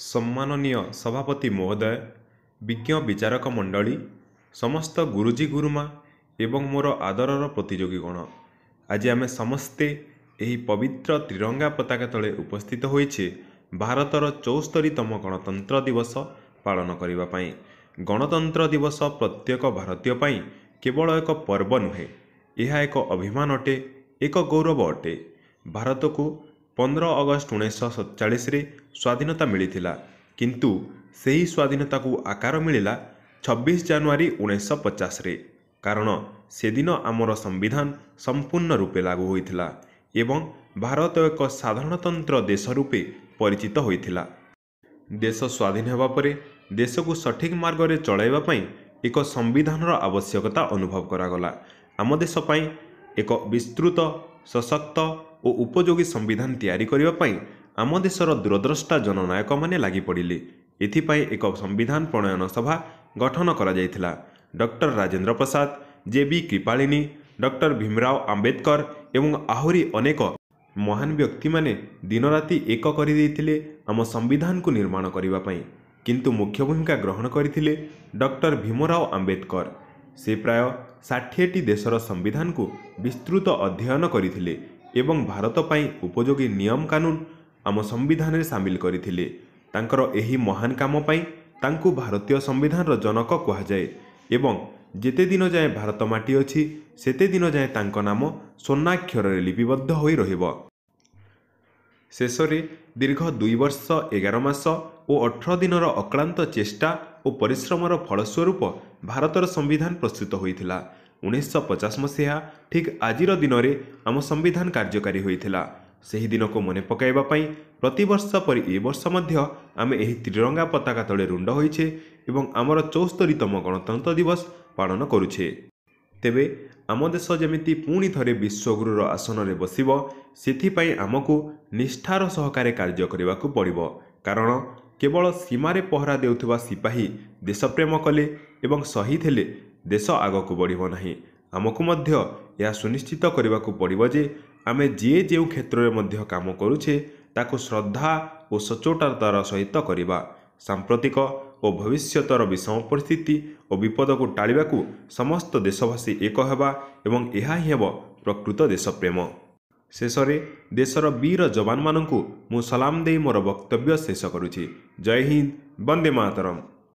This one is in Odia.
ସମ୍ମାନନୀୟ ସଭାପତି ମହୋଦୟ ବିଜ୍ଞ ବିଚାରକ ମଣ୍ଡଳୀ ସମସ୍ତ ଗୁରୁଜୀ ଗୁରୁମା ଏବଂ ମୋର ଆଦରର ପ୍ରତିଯୋଗୀ ଗଣ ଆଜି ଆମେ ସମସ୍ତେ ଏହି ପବିତ୍ର ତ୍ରିରଙ୍ଗା ପତାକା ତଳେ ଉପସ୍ଥିତ ହୋଇଛେ ଭାରତର ଚଉସ୍ତରୀତମ ଗଣତନ୍ତ୍ର ଦିବସ ପାଳନ କରିବା ପାଇଁ ଗଣତନ୍ତ୍ର ଦିବସ ପ୍ରତ୍ୟେକ ଭାରତୀୟ ପାଇଁ କେବଳ ଏକ ପର୍ବ ନୁହେଁ ଏହା ଏକ ଅଭିମାନ ଅଟେ ଏକ ଗୌରବ ଅଟେ ଭାରତକୁ ପନ୍ଦର ଅଗଷ୍ଟ ଉଣେଇଶହ ସତଚାଳିଶରେ ସ୍ୱାଧୀନତା ମିଳିଥିଲା କିନ୍ତୁ ସେହି ସ୍ୱାଧୀନତାକୁ ଆକାର ମିଳିଲା ଛବିଶ ଜାନୁଆରୀ ଉଣେଇଶହ ପଚାଶରେ କାରଣ ସେଦିନ ଆମର ସମ୍ବିଧାନ ସମ୍ପୂର୍ଣ୍ଣ ରୂପେ ଲାଗୁ ହୋଇଥିଲା ଏବଂ ଭାରତ ଏକ ସାଧାରଣତନ୍ତ୍ର ଦେଶ ରୂପେ ପରିଚିତ ହୋଇଥିଲା ଦେଶ ସ୍ୱାଧୀନ ହେବା ପରେ ଦେଶକୁ ସଠିକ୍ ମାର୍ଗରେ ଚଳାଇବା ପାଇଁ ଏକ ସମ୍ବିଧାନର ଆବଶ୍ୟକତା ଅନୁଭବ କରାଗଲା ଆମ ଦେଶ ପାଇଁ ଏକ ବିସ୍ତୃତ ସଶକ୍ତ ଓ ଉପଯୋଗୀ ସମ୍ବିଧାନ ତିଆରି କରିବା ପାଇଁ ଆମ ଦେଶର ଦୂରଦ୍ରଷ୍ଟା ଜନନାୟକମାନେ ଲାଗିପଡ଼ିଲେ ଏଥିପାଇଁ ଏକ ସମ୍ବିଧାନ ପ୍ରଣୟନ ସଭା ଗଠନ କରାଯାଇଥିଲା doctor Rajendra Prasad J B Kripalani doctor Bhimrao Ambedkar ଏବଂ ଆହୁରି ଅନେକ ମହାନ ବ୍ୟକ୍ତିମାନେ ଦିନରାତି ଏକ କରିଦେଇଥିଲେ ଆମ ସମ୍ବିଧାନକୁ ନିର୍ମାଣ କରିବା ପାଇଁ କିନ୍ତୁ ମୁଖ୍ୟ ଭୂମିକା ଗ୍ରହଣ କରିଥିଲେ ଡକ୍ଟର ଭୀମରାଓ ଆମ୍ବେଦକର ସେ ପ୍ରାୟ ଷାଠିଏଟି ଦେଶର ସମ୍ବିଧାନକୁ ବିସ୍ତୃତ ଅଧ୍ୟୟନ କରିଥିଲେ ଏବଂ ଭାରତ ପାଇଁ ଉପଯୋଗୀ ନିୟମ କାନୁନ ଆମ ସମ୍ବିଧାନରେ ସାମିଲ କରିଥିଲେ ତାଙ୍କର ଏହି ମହାନ କାମ ପାଇଁ ତାଙ୍କୁ ଭାରତୀୟ ସମ୍ବିଧାନର ଜନକ କୁହାଯାଏ ଏବଂ ଯେତେ ଦିନ ଯାଏଁ ଭାରତ ମାଟି ଅଛି ସେତେ ଦିନ ଯାଏଁ ତାଙ୍କ ନାମ ସ୍ୱର୍ଣ୍ଣାକ୍ଷରରେ ଲିପିବଦ୍ଧ ହୋଇ ରହିବ ଶେଷରେ ଦୀର୍ଘ ଦୁଇ ବର୍ଷ ଏଗାର ମାସ ଓ ଅଠର ଦିନର ଅକ୍ଳାନ୍ତ ଚେଷ୍ଟା ଓ ପରିଶ୍ରମର ଫଳସ୍ୱରୂପ ଭାରତର ସମ୍ବିଧାନ ପ୍ରସ୍ତୁତ ହୋଇଥିଲା ଉଣେଇଶହ ପଚାଶ ମସିହା ଠିକ୍ ଆଜିର ଦିନରେ ଆମ ସମ୍ବିଧାନ କାର୍ଯ୍ୟକାରୀ ହୋଇଥିଲା ସେହି ଦିନକୁ ମନେ ପକାଇବା ପାଇଁ ପ୍ରତିବର୍ଷ ପରି ଏ ବର୍ଷ ମଧ୍ୟ ଆମେ ଏହି ତ୍ରିରଙ୍ଗା ପତାକା ତଳେ ରୁଣ୍ଡ ହୋଇଛେ ଏବଂ ଆମର ଚଉସ୍ତରୀତମ ଗଣତନ୍ତ୍ର ଦିବସ ପାଳନ କରୁଛେ ତେବେ ଆମ ଦେଶ ଯେମିତି ପୁଣି ଥରେ ବିଶ୍ୱଗୁରୁର ଆସନରେ ବସିବ ସେଥିପାଇଁ ଆମକୁ ନିଷ୍ଠାର ସହକାରେ କାର୍ଯ୍ୟ କରିବାକୁ ପଡ଼ିବ କାରଣ କେବଳ ସୀମାରେ ପହରା ଦେଉଥିବା ସିପାହୀ ଦେଶପ୍ରେମ କଲେ ଏବଂ ଶହୀଦ ହେଲେ ଦେଶ ଆଗକୁ ବଢ଼ିବ ନାହିଁ ଆମକୁ ମଧ୍ୟ ଏହା ସୁନିଶ୍ଚିତ କରିବାକୁ ପଡ଼ିବ ଯେ ଆମେ ଯିଏ ଯେଉଁ କ୍ଷେତ୍ରରେ ମଧ୍ୟ କାମ କରୁଛେ ତାକୁ ଶ୍ରଦ୍ଧା ଓ ସଚୋଟତାର ସହିତ କରିବା ସାମ୍ପ୍ରତିକ ଓ ଭବିଷ୍ୟତର ବିଷମ ପରିସ୍ଥିତି ଓ ବିପଦକୁ ଟାଳିବାକୁ ସମସ୍ତ ଦେଶବାସୀ ଏକ ହେବା ଏବଂ ଏହା ହିଁ ହେବ ପ୍ରକୃତ ଦେଶପ୍ରେମ ଶେଷରେ ଦେଶର ବୀର ଯବାନମାନଙ୍କୁ ମୁଁ ସଲାମ ଦେଇ ମୋର ବକ୍ତବ୍ୟ ଶେଷ କରୁଛି ଜୟ ହିନ୍ଦ ବନ୍ଦେ ମାତରମ୍